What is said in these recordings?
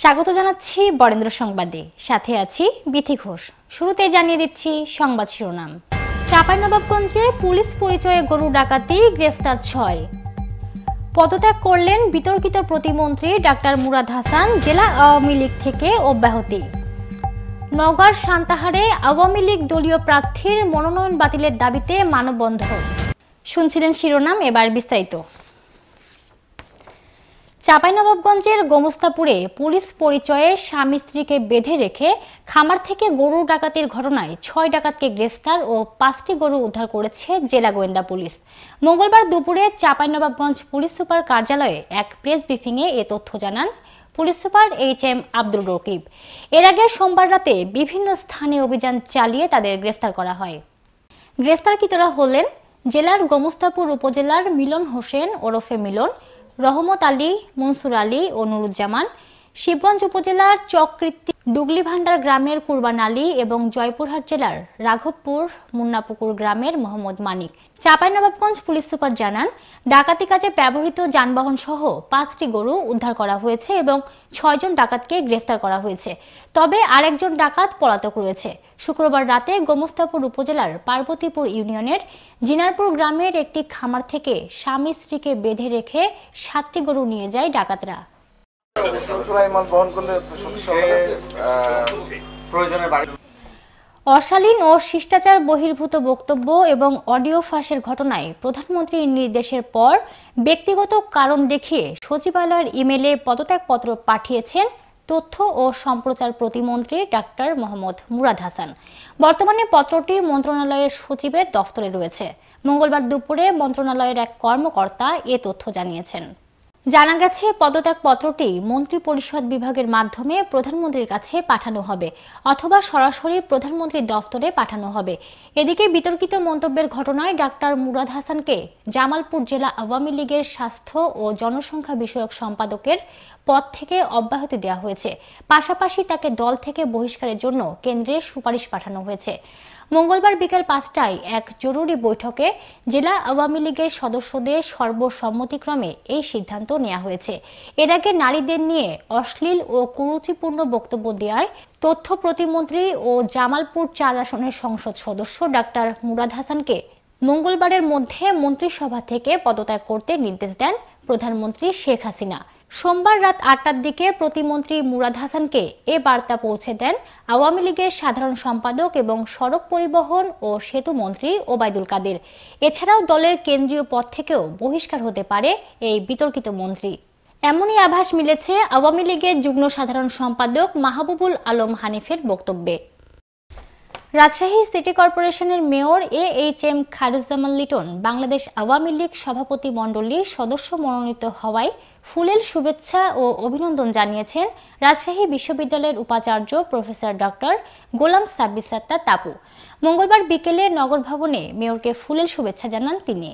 স্বাগত জানাচ্ছি বরেন্দ্র সংবাদে সাথে আছি বিথি ঘোষ শুরুতে জানিয়ে দিচ্ছি সংবাদ শিরোনাম চাঁপাইনবাবগঞ্জে পুলিশ পরিচয়ে গরু ডাকাতি গ্রেফতার ছয় পদত্যাগ করলেন বিতর্কিত প্রতিমন্ত্রী ডাক্তার মুরাদ হাসান জেলা আওয়ামী লীগ থেকে অব্যাহতি নগর সান্তাহারে আওয়ামী লীগ দলীয় প্রার্থীর মনোনয়ন বাতিলের দাবিতে মানববন্ধন শুনছিলেন শিরোনাম এবার বিস্তারিত চাঁপাইনবাবগঞ্জের গোমস্তাপুরে পুলিশ পরিচয়ে স্বামী স্ত্রীকে বেঁধে রেখে খামার থেকে গরু ডাকাতির ঘটনায় ছয় ডাকাতকে গ্রেফতার ও পাঁচটি গরু উদ্ধার করেছে জেলা গোয়েন্দা পুলিশ মঙ্গলবার দুপুরে চাঁপাইনবাবগঞ্জ পুলিশ সুপার কার্যালয়ে এক প্রেস ব্রিফিংয়ে এ তথ্য জানান police super H M Abdul Rakib এর আগে সোমবার রাতে বিভিন্ন স্থানে অভিযান চালিয়ে তাদের গ্রেফতার করা হয় গ্রেফতারকৃতরা হলেন জেলার গোমস্তাপুর উপজেলার মিলন হোসেন ওরফে মিলন রহমত আলী মনসুর আলী ও নুরুজ্জামান শিবগঞ্জ উপজেলার চকৃত্তি ডুগলিভান্ডার গ্রামের কুরবান আলী এবং জয়পুরহাট জেলার রাঘবপুর মুন্নাপুকুর গ্রামের মোহাম্মদ মানিক চাঁপাইনবাবগঞ্জ পুলিশ সুপার জানান ডাকাতি কাজে ব্যবহৃত যানবাহন সহ পাঁচটি গরু উদ্ধার করা হয়েছে এবং ছয়জন ডাকাতকে গ্রেফতার করা হয়েছে তবে আরেকজন ডাকাত পলাতক রয়েছে শুক্রবার রাতে গোমস্তাপুর উপজেলার পার্বতীপুর ইউনিয়নের জিনারপুর গ্রামের একটি খামার থেকে স্বামী স্ত্রীকে বেঁধে রেখে সাতটি গরু নিয়ে যায় ডাকাতরা অশালীন ও শিষ্টাচার বহির্ভূত বক্তব্য এবং অডিও ফাঁসের ঘটনায় প্রধানমন্ত্রীর নির্দেশের পর ব্যক্তিগত কারণ দেখিয়ে সচিবালয়ের ইমেলে পদত্যাগপত্র পাঠিয়েছেন তথ্য ও সম্প্রচার প্রতিমন্ত্রী ডাক্তার মোহাম্মদ মুরাদ হাসান বর্তমানে পত্রটি মন্ত্রণালয়ের সচিবের দফতরে রয়েছে মঙ্গলবার দুপুরে মন্ত্রণালয়ের এক কর্মকর্তা এ তথ্য জানিয়েছেন জানা গেছে পদত্যাগপত্রটি মন্ত্রিপরিষদ বিভাগের মাধ্যমে প্রধানমন্ত্রীর কাছে পাঠানো হবে অথবা সরাসরি প্রধানমন্ত্রীর দফতরে পাঠানো হবে এদিকে বিতর্কিত মন্তব্যের ঘটনায় ডাক্তার মুরাদ হাসানকে জামালপুর জেলা আওয়ামী লীগের স্বাস্থ্য ও জনসংখ্যা বিষয়ক সম্পাদকের পদ থেকে অব্যাহতি দেওয়া হয়েছে পাশাপাশি তাকে দল থেকে বহিষ্কারের জন্য কেন্দ্রে সুপারিশ পাঠানো হয়েছে মঙ্গলবার বিকেল পাঁচটায় এক জরুরি বৈঠকে জেলা আওয়ামী লীগের সদস্যদের সর্বসম্মতিক্রমে এই সিদ্ধান্ত নেওয়া হয়েছে এর আগে নারীদের নিয়ে অশ্লীল ও কুরুচিপূর্ণ বক্তব্য দেওয়ায় তথ্য প্রতিমন্ত্রী ও জামালপুর চার আসনের সংসদ সদস্য ডাক্তার মুরাদ হাসানকে মঙ্গলবারের মধ্যে মন্ত্রিসভা থেকে পদত্যাগ করতে নির্দেশ দেন প্রধানমন্ত্রী শেখ হাসিনা সোমবার রাত আটটার দিকে প্রতিমন্ত্রী মুরাদ হাসানকে এ বার্তা পৌঁছে দেন আওয়ামী লীগের সাধারণ সম্পাদক এবং সড়ক পরিবহন ও সেতু মন্ত্রী ওবায়দুল কাদের এছাড়াও দলের কেন্দ্রীয় পদ থেকেও বহিষ্কার হতে পারে এই বিতর্কিত মন্ত্রী এমনই আভাস মিলেছে আওয়ামী লীগের যুগ্ম সাধারণ সম্পাদক মাহবুবুল আলম হানিফের বক্তব্যে রাজশাহী সিটি কর্পোরেশনের mayor A H M Khairuzzaman Liton Bangladesh Awami League সভাপতি মণ্ডলীর সদস্য মনোনীত হওয়ায় ফুলেল শুভেচ্ছা ও অভিনন্দন জানিয়েছেন রাজশাহী বিশ্ববিদ্যালয়ের উপাচার্য প্রফেসর ডক্টর গোলাম সাব্বিসাত্তা তাপু মঙ্গলবার বিকেলে নগর ভবনে মেয়রকে ফুলেল শুভেচ্ছা জানান তিনি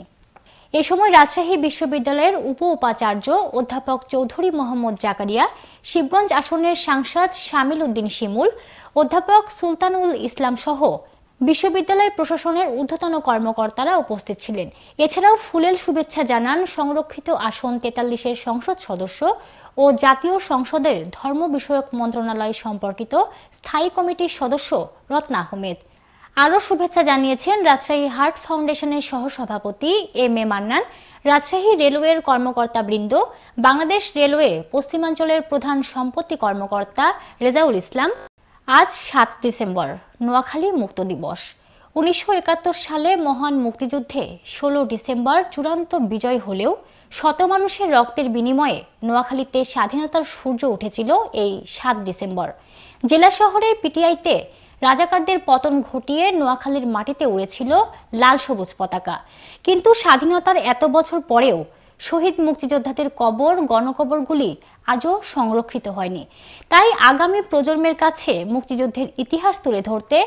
এ সময় রাজশাহী বিশ্ববিদ্যালয়ের উপ উপাচার্য অধ্যাপক চৌধুরী মোহাম্মদ জাকারিয়া শিবগঞ্জ আসনের সাংসদ শামিল উদ্দিন শিমুল অধ্যাপক সুলতানুল ইসলাম সহ বিশ্ববিদ্যালয় প্রশাসনের ঊর্ধ্বতন কর্মকর্তারা উপস্থিত ছিলেন এছাড়াও ফুলেল শুভেচ্ছা জানান সংরক্ষিত আসন তেতাল্লিশের সংসদ সদস্য ও জাতীয় সংসদের ধর্ম বিষয়ক মন্ত্রণালয় সম্পর্কিত স্থায়ী কমিটির সদস্য রত্না আহমেদ আরও শুভেচ্ছা জানিয়েছেন রাজশাহী হার্ট ফাউন্ডেশনের সহসভাপতি এম এ মান্নান রাজশাহী রেলওয়ের কর্মকর্তাবৃন্দ বাংলাদেশ রেলওয়ে পশ্চিমাঞ্চলের প্রধান সম্পত্তি কর্মকর্তা রেজাউল ইসলাম আজ সাত ডিসেম্বর নোয়াখালী মুক্ত দিবস উনিশশো সালে মহান মুক্তিযুদ্ধে ষোলো ডিসেম্বর চূড়ান্ত বিজয় হলেও শত মানুষের রক্তের বিনিময়ে নোয়াখালীতে স্বাধীনতার সূর্য উঠেছিল এই সাত ডিসেম্বর জেলা শহরের পিটিআইতে রাজাকারদের পতন ঘটিয়ে নোয়াখালীর মাটিতে উড়েছিল লাল সবুজ পতাকা কিন্তু স্বাধীনতার এত বছর পরেও শহীদ মুক্তিযোদ্ধাদের কবর গণকবরগুলি আজও সংরক্ষিত হয়নি তাই আগামী প্রজন্মের কাছে মুক্তিযুদ্ধের ইতিহাস তুলে ধরতে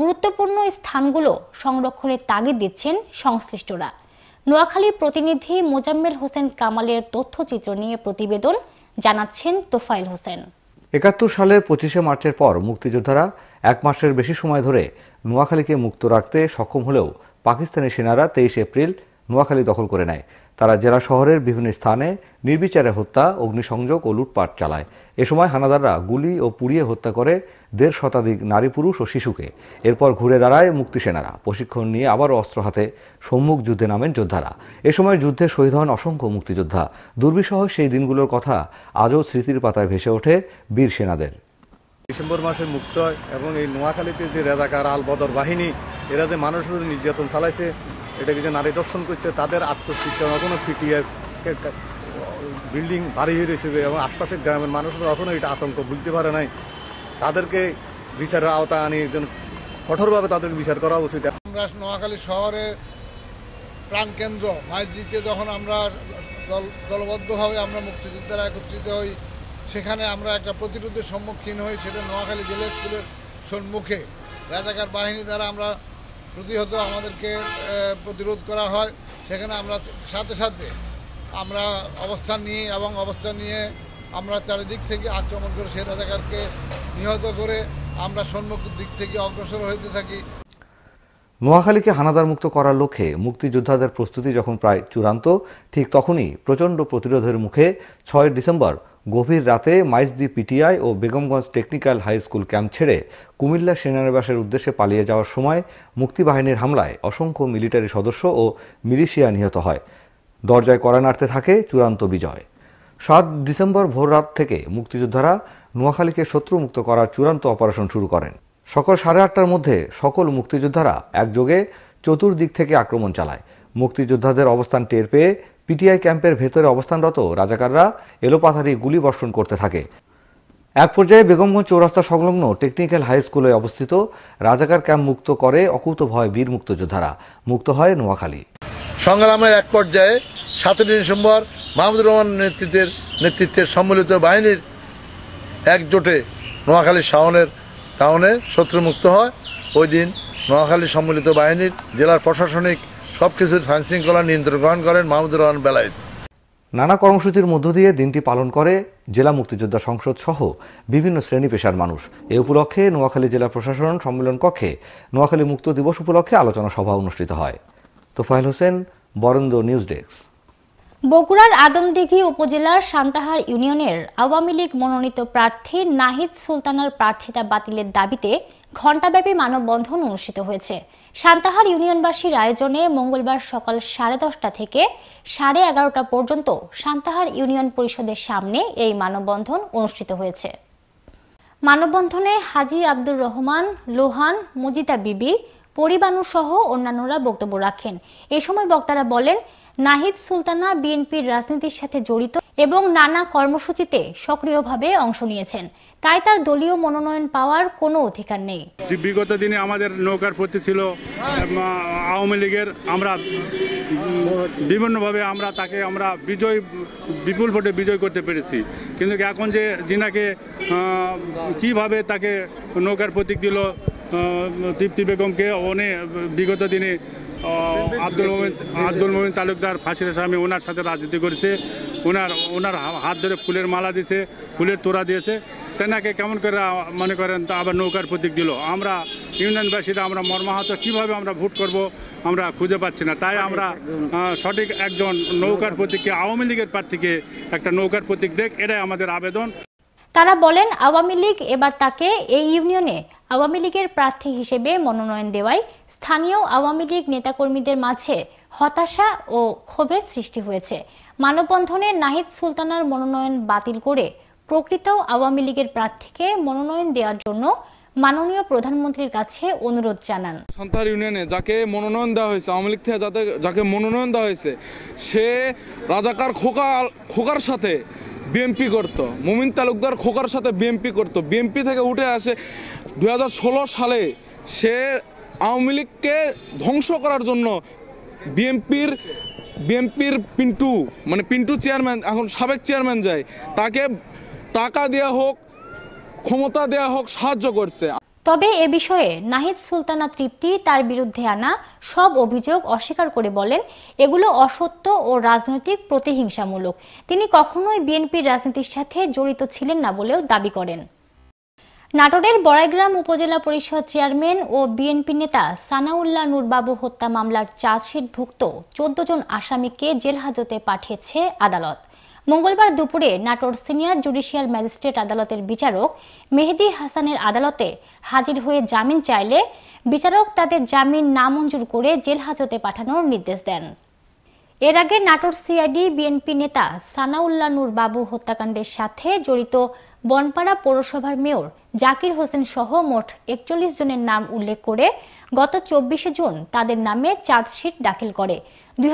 গুরুত্বপূর্ণ স্থানগুলো সংরক্ষণের তাগিদ দিচ্ছেন সংশ্লিষ্টরা নোয়াখালী প্রতিনিধি মোজাম্মেল হোসেন কামালের তথ্যচিত্র নিয়ে প্রতিবেদন জানাচ্ছেন তোফাইল হোসেন একাত্তর সালের পঁচিশে মার্চের পর মুক্তিযোদ্ধারা এক মাসের বেশি সময় ধরে নোয়াখালীকে মুক্ত রাখতে সক্ষম হলেও পাকিস্তানি সেনারা তেইশ এপ্রিল নোয়াখালী দখল করে নেয় তারা জেলা শহরের বিভিন্ন স্থানে নির্বিচারে হত্যা অগ্নিসংযোগ ও লুটপাট চালায় এ সময় হানাদাররা গুলি ও পুড়িয়ে হত্যা করে দেড় শতাধিক নারী পুরুষ ও শিশুকে এরপর ঘুরে দাঁড়ায় মুক্তিসেনারা প্রশিক্ষণ নিয়ে আবার অস্ত্র হাতে সম্মুখ যুদ্ধে নামেন যোদ্ধারা এ সময় যুদ্ধে শহীদ হন অসংখ্য মুক্তিযোদ্ধা দুর্বিষহ সেই দিনগুলোর কথা আজও স্মৃতির পাতায় ভেসে ওঠে বীর সেনাদের ডিসেম্বর মাসে মুক্ত হয় এবং এই নোয়াখালীতে যে রেজাকার আলবদর বাহিনী এরা যে মানুষের নির্যাতন চালাইছে এটাকে যে নারী দর্শন করছে তাদের আত্মশিক্ষা কোনো ফিটিয়ে বিল্ডিং ভারী হয়ে রয়েছে এবং আশপাশের গ্রামের মানুষরা এখনও এটা আতঙ্ক ভুলতে পারে নাই তাদেরকে বিচারের আওতা আনি একজন কঠোরভাবে তাদেরকে বিচার করা উচিত আমরা নোয়াখালী শহরের প্রাণকেন্দ্র মাইজিতে যখন আমরা দল দলবদ্ধভাবে আমরা মুক্তিযোদ্ধারা একত্রিত হই সেখানে আমরা একটা প্রতিরোধের সম্মুখীন হই সেটা নোয়াখালী জেলা স্কুলের সম্মুখে রাজাকার বাহিনী দ্বারা আমরা প্রতিহত আমাদেরকে প্রতিরোধ করা হয় সেখানে আমরা সাথে সাথে আমরা অবস্থান নিয়ে এবং অবস্থান নিয়ে আমরা চারিদিক থেকে আক্রমণ করে সেই রাজাকারকে নিহত করে আমরা সম্মুখ দিক থেকে অগ্রসর হইতে থাকি নোয়াখালীকে হানাদার মুক্ত করার লক্ষ্যে মুক্তিযোদ্ধাদের প্রস্তুতি যখন প্রায় চূড়ান্ত ঠিক তখনই প্রচণ্ড প্রতিরোধের মুখে ছয় ডিসেম্বর গভীর রাতে মাইজদি পিটিআই ও Begumganj technical high school camp ছেড়ে কুমিল্লা সেনানিবাসের উদ্দেশ্যে পালিয়ে যাওয়ার সময় মুক্তিবাহিনীর হামলায় অসংখ্য মিলিটারি সদস্য ও মিলিশিয়া নিহত হয় দরজায় কড়া নাড়তে থাকে চূড়ান্ত বিজয় সাত ডিসেম্বর ভোর রাত থেকে মুক্তিযোদ্ধারা নোয়াখালীকে শত্রুমুক্ত করার চূড়ান্ত অপারেশন শুরু করেন সকাল সাড়ে আটটার মধ্যে সকল মুক্তিযোদ্ধারা একযোগে চতুর্দিক থেকে আক্রমণ চালায় মুক্তিযোদ্ধাদের অবস্থান টের পেয়ে পিটিআই ক্যাম্পের ভেতরে অবস্থানরত রাজাকাররা এলোপাথারি গুলি বর্ষণ করতে থাকে এক পর্যায়ে বেগমগঞ্জ চৌরাস্তা সংলগ্ন টেকনিক্যাল হাই স্কুলে অবস্থিত রাজাকার ক্যাম্প মুক্ত করে অকুত ভয় বীর যোদ্ধারা মুক্ত হয় নোয়াখালী সংগ্রামের এক পর্যায়ে সাতই ডিসেম্বর মাহমুদুর রহমান নেতৃত্বের নেতৃত্বের সম্মিলিত বাহিনীর একজোটে নোয়াখালী শাওনের টাউনে শত্রুমুক্ত হয় ওই দিন নোয়াখালী সম্মিলিত বাহিনীর জেলার প্রশাসনিক সব কিছুর শৃঙ্খলা নিয়ন্ত্রণ গ্রহণ করেন মাহমুদুর রহমান বেলায়েত নানা কর্মসূচির মধ্য দিয়ে দিনটি পালন করে জেলা মুক্তিযোদ্ধা সংসদ সহ বিভিন্ন শ্রেণী পেশার মানুষ এ উপলক্ষে নোয়াখালী জেলা প্রশাসন সম্মেলন কক্ষে নোয়াখালী মুক্ত দিবস উপলক্ষে আলোচনা সভা অনুষ্ঠিত হয় তোফায়েল হোসেন বরেন্দ্র নিউজ ডেস্ক বগুড়ার আদমদিঘি উপজেলার সান্তাহার ইউনিয়নের আওয়ামী লীগ মনোনীত প্রার্থী নাহিদ সুলতানার প্রার্থিতা বাতিলের দাবিতে ঘণ্টাব্যাপী মানববন্ধন অনুষ্ঠিত হয়েছে সান্তাহার ইউনিয়নবাসীর আয়োজনে মঙ্গলবার সকাল সাড়ে দশটা থেকে সাড়ে এগারোটা পর্যন্ত সান্তাহার ইউনিয়ন পরিষদের সামনে এই মানববন্ধন অনুষ্ঠিত হয়েছে মানববন্ধনে হাজি আব্দুর রহমান লোহান মুজিতা বিবি পরিবাণু সহ অন্যান্যরা বক্তব্য রাখেন এ সময় বক্তারা বলেন নাহিদ সুলতানা বিএনপির রাজনীতির সাথে জড়িত এবং নানা কর্মসূচিতে সক্রিয়ভাবে অংশ নিয়েছেন তাই তার দলীয় মনোনয়ন পাওয়ার কোনো অধিকার নেই বিগত দিনে আমাদের নৌকার প্রতি ছিল আওয়ামী লীগের আমরা বিভিন্নভাবে আমরা তাকে আমরা বিজয় বিপুল ভোটে বিজয় করতে পেরেছি কিন্তু এখন যে জিনাকে কিভাবে তাকে নৌকার প্রতীক দিল তৃপ্তি বেগমকে অনেক বিগত দিনে আব্দুল মোমিন আব্দুল মোমিন তালুকদার ফাঁসির স্বামী ওনার সাথে রাজনীতি করেছে ওনার ওনার হাত ধরে ফুলের মালা দিয়েছে ফুলের তোড়া দিয়েছে তেনাকে কেমন করে মনে করেন আবার নৌকার প্রতীক দিল আমরা ইউনিয়নবাসীরা আমরা মর্মাহত কিভাবে আমরা ভোট করব আমরা খুঁজে পাচ্ছি না তাই আমরা সঠিক একজন নৌকার প্রতীককে আওয়ামী লীগের প্রার্থীকে একটা নৌকার প্রতীক দেখ এটাই আমাদের আবেদন তারা বলেন আওয়ামী লীগ এবার তাকে এই ইউনিয়নে আওয়ামী লীগের প্রার্থী হিসেবে মনোনয়ন দেওয়ায় স্থানীয় আওয়ামী লীগ নেতাকর্মীদের মাঝে হতাশা ও ক্ষোভের সৃষ্টি হয়েছে মানববন্ধনে নাহিদ সুলতানার মনোনয়ন বাতিল করে প্রকৃত আওয়ামী লীগের প্রার্থীকে মনোনয়ন দেওয়ার জন্য মাননীয় প্রধানমন্ত্রীর কাছে অনুরোধ জানান সন্তার ইউনিয়নে যাকে মনোনয়ন দেওয়া হয়েছে আওয়ামী লীগ থেকে যাতে যাকে মনোনয়ন দেওয়া হয়েছে সে রাজাকার খোকা খোকার সাথে বিএমপি করত মুমিন তালুকদার খোকার সাথে বিএমপি করত বিএমপি থেকে উঠে আসে দু সালে সে আওয়ামী লীগকে ধ্বংস করার জন্য বিএমপির বিএমপির পিন্টু মানে পিন্টু চেয়ারম্যান এখন সাবেক চেয়ারম্যান যায় তাকে টাকা দেয়া হোক ক্ষমতা দেয়া হোক সাহায্য করছে তবে এ বিষয়ে নাহিদ সুলতানা তৃপ্তি তার বিরুদ্ধে আনা সব অভিযোগ অস্বীকার করে বলেন এগুলো অসত্য ও রাজনৈতিক প্রতিহিংসামূলক তিনি কখনোই বিএনপির রাজনীতির সাথে জড়িত ছিলেন না বলেও দাবি করেন নাটোরের বড়াইগ্রাম উপজেলা পরিষদ চেয়ারম্যান ও বিএনপি নেতা সানাউল্লাহ নুরবাবু হত্যা মামলার চার্জশিটভুক্ত চোদ্দ জন আসামিকে জেলহাজতে পাঠিয়েছে আদালত মঙ্গলবার দুপুরে নাটোর সিনিয়র জুডিশিয়াল ম্যাজিস্ট্রেট আদালতের বিচারক মেহেদি হাসানের আদালতে হাজির হয়ে জামিন চাইলে বিচারক তাদের জামিন নামঞ্জুর করে জেল হাজতে পাঠানোর নির্দেশ দেন এর আগে নাটোর সিআইডি বিএনপি নেতা সানাউল্লা নূর বাবু হত্যাকাণ্ডের সাথে জড়িত বনপাড়া পৌরসভার মেয়র জাকির হোসেন সহ মোট একচল্লিশ জনের নাম উল্লেখ করে গত চব্বিশে জুন তাদের নামে চার্জশিট দাখিল করে দুই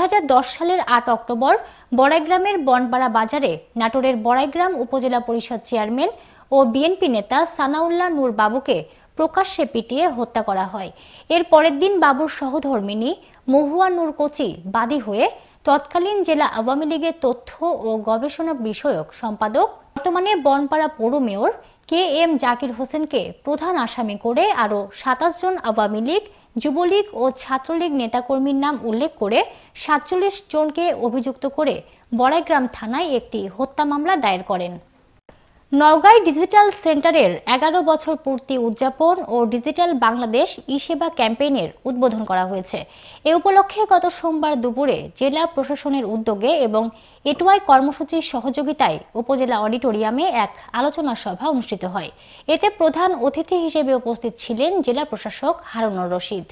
সালের আট অক্টোবর বড়াইগ্রামের বনপাড়া বাজারে নাটোরের বড়াইগ্রাম উপজেলা পরিষদ চেয়ারম্যান ও বিএনপি নেতা সানাউল্লাহ নূর বাবুকে প্রকাশ্যে পিটিয়ে হত্যা করা হয় এর পরের দিন বাবুর সহধর্মিনী মহুয়া নূর কোচি বাদী হয়ে তৎকালীন জেলা আওয়ামী লীগের তথ্য ও গবেষণা বিষয়ক সম্পাদক বর্তমানে বনপাড়া পৌর মেয়র কে এম জাকির হোসেনকে প্রধান আসামি করে আরও সাতাশ জন আওয়ামী লীগ যুবলীগ ও ছাত্রলীগ নেতাকর্মীর নাম উল্লেখ করে সাতচল্লিশ জনকে অভিযুক্ত করে বড়াইগ্রাম থানায় একটি হত্যা মামলা দায়ের করেন নওগাঁয় ডিজিটাল সেন্টারের এগারো বছর পূর্তি উদযাপন ও ডিজিটাল বাংলাদেশ ই সেবা ক্যাম্পেইনের উদ্বোধন করা হয়েছে এ উপলক্ষে গত সোমবার দুপুরে জেলা প্রশাসনের উদ্যোগে এবং এটুআই কর্মসূচির সহযোগিতায় উপজেলা অডিটোরিয়ামে এক আলোচনা সভা অনুষ্ঠিত হয় এতে প্রধান অতিথি হিসেবে উপস্থিত ছিলেন জেলা প্রশাসক হারুনুর রশিদ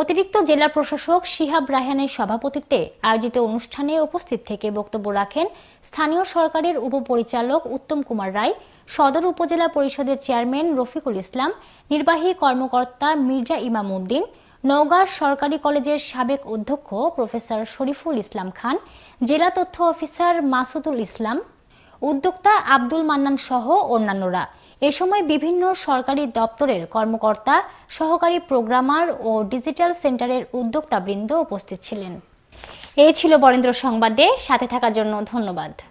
অতিরিক্ত জেলা প্রশাসক শিহাব রাহানের সভাপতিত্বে আয়োজিত অনুষ্ঠানে উপস্থিত থেকে বক্তব্য রাখেন স্থানীয় সরকারের উপপরিচালক উত্তম কুমার রায় সদর উপজেলা পরিষদের চেয়ারম্যান রফিকুল ইসলাম নির্বাহী কর্মকর্তা মির্জা ইমাম উদ্দিন নওগাঁর সরকারি কলেজের সাবেক অধ্যক্ষ প্রফেসর শরীফুল ইসলাম খান জেলা তথ্য অফিসার মাসুদুল ইসলাম উদ্যোক্তা আব্দুল মান্নান সহ অন্যান্যরা এ সময় বিভিন্ন সরকারি দপ্তরের কর্মকর্তা সহকারী প্রোগ্রামার ও ডিজিটাল সেন্টারের উদ্যোক্তাবৃন্দ উপস্থিত ছিলেন এই ছিল বরেন্দ্র সংবাদে সাথে থাকার জন্য ধন্যবাদ